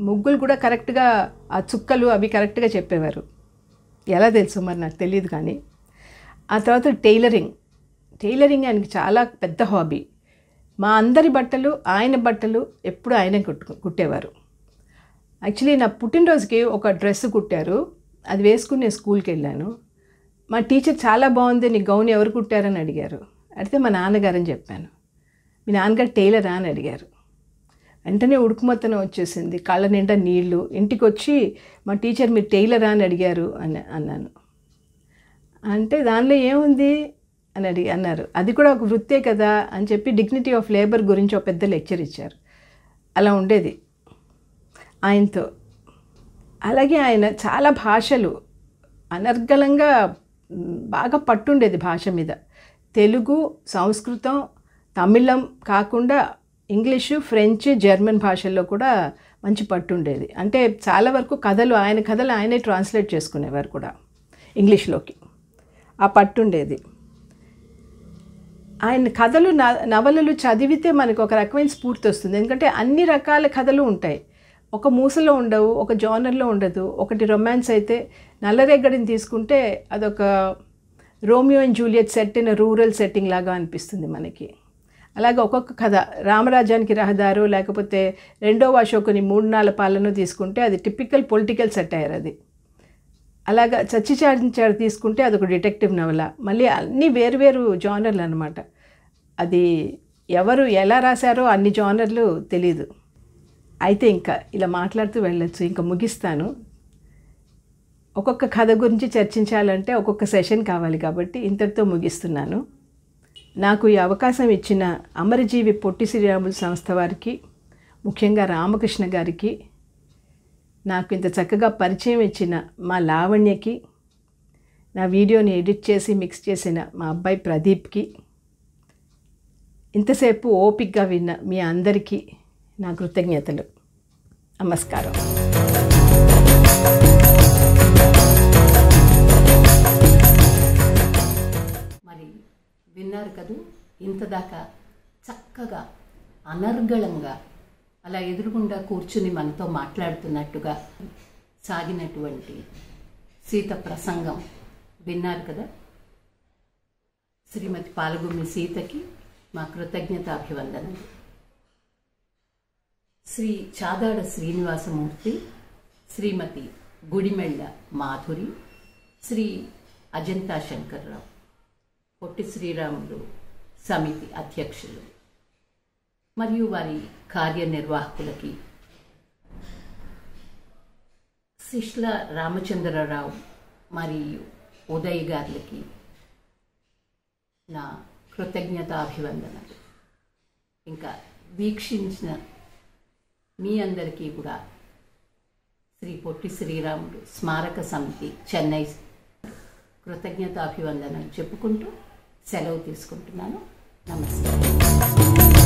[SPEAKER 1] ముగ్గులు కూడా కరెక్ట్గా ఆ చుక్కలు అవి కరెక్ట్గా చెప్పేవారు ఎలా తెలుసు మరి నాకు తెలియదు కానీ ఆ తర్వాత టైలరింగ్ టైలరింగ్ ఆయనకి చాలా పెద్ద హాబీ మా అందరి బట్టలు ఆయన బట్టలు ఎప్పుడు ఆయనే కుట్టు కుట్టేవారు యాక్చువల్లీ నా పుట్టినరోజుకి ఒక డ్రెస్ కుట్టారు అది వేసుకుని నేను స్కూల్కి వెళ్ళాను మా టీచర్ చాలా బాగుంది నీ గౌన్ ఎవరు కుట్టారని అడిగారు అడిగితే మా నాన్నగారని చెప్పాను మీ నాన్నగారు టైలరా అని అడిగారు వెంటనే ఉడుకుమత్తనం వచ్చేసింది కళ్ళ నిండా నీళ్లు ఇంటికి వచ్చి మా టీచర్ మీరు టైలరా అని అడిగారు అని అన్నాను అంటే దానిలో ఏముంది అని అడిగి అన్నారు అది కూడా ఒక వృత్తే కదా అని చెప్పి డిగ్నిటీ ఆఫ్ లేబర్ గురించి ఒక పెద్ద లెక్చర్ ఇచ్చారు అలా ఉండేది ఆయనతో అలాగే ఆయన చాలా భాషలు అనర్గళంగా బాగా పట్టుండేది భాష మీద తెలుగు సంస్కృతం తమిళం కాకుండా ఇంగ్లీషు ఫ్రెంచ్ జర్మన్ భాషల్లో కూడా మంచి పట్టుండేది అంటే చాలా వరకు కథలు ఆయన కథలు ఆయనే ట్రాన్స్లేట్ చేసుకునేవారు కూడా ఇంగ్లీష్లోకి ఆ పట్టుండేది ఆయన కథలు నవలలు చదివితే మనకు ఒక రకమైన స్ఫూర్తి వస్తుంది ఎందుకంటే అన్ని రకాల కథలు ఉంటాయి ఒక మూసలో ఉండవు ఒక జానర్లో ఉండదు ఒకటి రొమాన్స్ అయితే నల్లరేగడిని తీసుకుంటే అదొక Romeo and Juliet set in rural setting లాగా అనిపిస్తుంది మనకి అలాగే ఒక్కొక్క కథ రామరాజ్యానికి రహదారు లేకపోతే రెండవ అశోకుని మూడు నాలుగు పాలను తీసుకుంటే అది టిపికల్ పొలిటికల్ సెటైర్ అది అలాగా చచ్చిచారించాడు తీసుకుంటే అదొక డిటెక్టివ్ నవల మళ్ళీ అన్ని వేరువేరు జానర్లు అనమాట అది ఎవరు ఎలా రాశారో అన్ని జానర్లు తెలీదు అయితే ఇంకా ఇలా మాట్లాడుతూ వెళ్ళొచ్చు ఇంకా ముగిస్తాను ఒక్కొక్క కథ గురించి చర్చించాలంటే ఒక్కొక్క సెషన్ కావాలి కాబట్టి ఇంతటితో ముగిస్తున్నాను నాకు ఈ అవకాశం ఇచ్చిన అమరజీవి పొట్టి శ్రీరాములు సంస్థ వారికి ముఖ్యంగా రామకృష్ణ గారికి నాకు ఇంత చక్కగా పరిచయం ఇచ్చిన మా లావణ్యకి నా వీడియోని ఎడిట్ చేసి మిక్స్ చేసిన మా అబ్బాయి ప్రదీప్కి ఇంతసేపు ఓపిక్గా విన్న మీ అందరికీ నా కృతజ్ఞతలు నమస్కారం
[SPEAKER 3] మరి విన్నారు కదూ ఇంతదాకా చక్కగా అనర్గళంగా అలా ఎదురుగుండా కూర్చుని మనతో మాట్లాడుతున్నట్టుగా సాగినటువంటి సీత ప్రసంగం విన్నారు కదా శ్రీమతి పాలగుమి సీతకి మా కృతజ్ఞత శ్రీ చాదాడ శ్రీనివాసమూర్తి శ్రీమతి గుడిమెళ్ళ మాధురి శ్రీ అజంతా శంకర్రావు పొట్టి శ్రీరాములు సమితి అధ్యక్షులు మరియు వారి కార్యనిర్వాహకులకి శిష్ల రామచంద్రరావు మరియు ఉదయ్ గారులకి నా కృతజ్ఞతాభివందనలు ఇంకా వీక్షించిన మీ అందరికీ కూడా శ్రీ పొట్టి శ్రీరాముడు స్మారక సమితి చెన్నై కృతజ్ఞతాభివందనలు చెప్పుకుంటూ సెలవు తీసుకుంటున్నాను నమస్కారం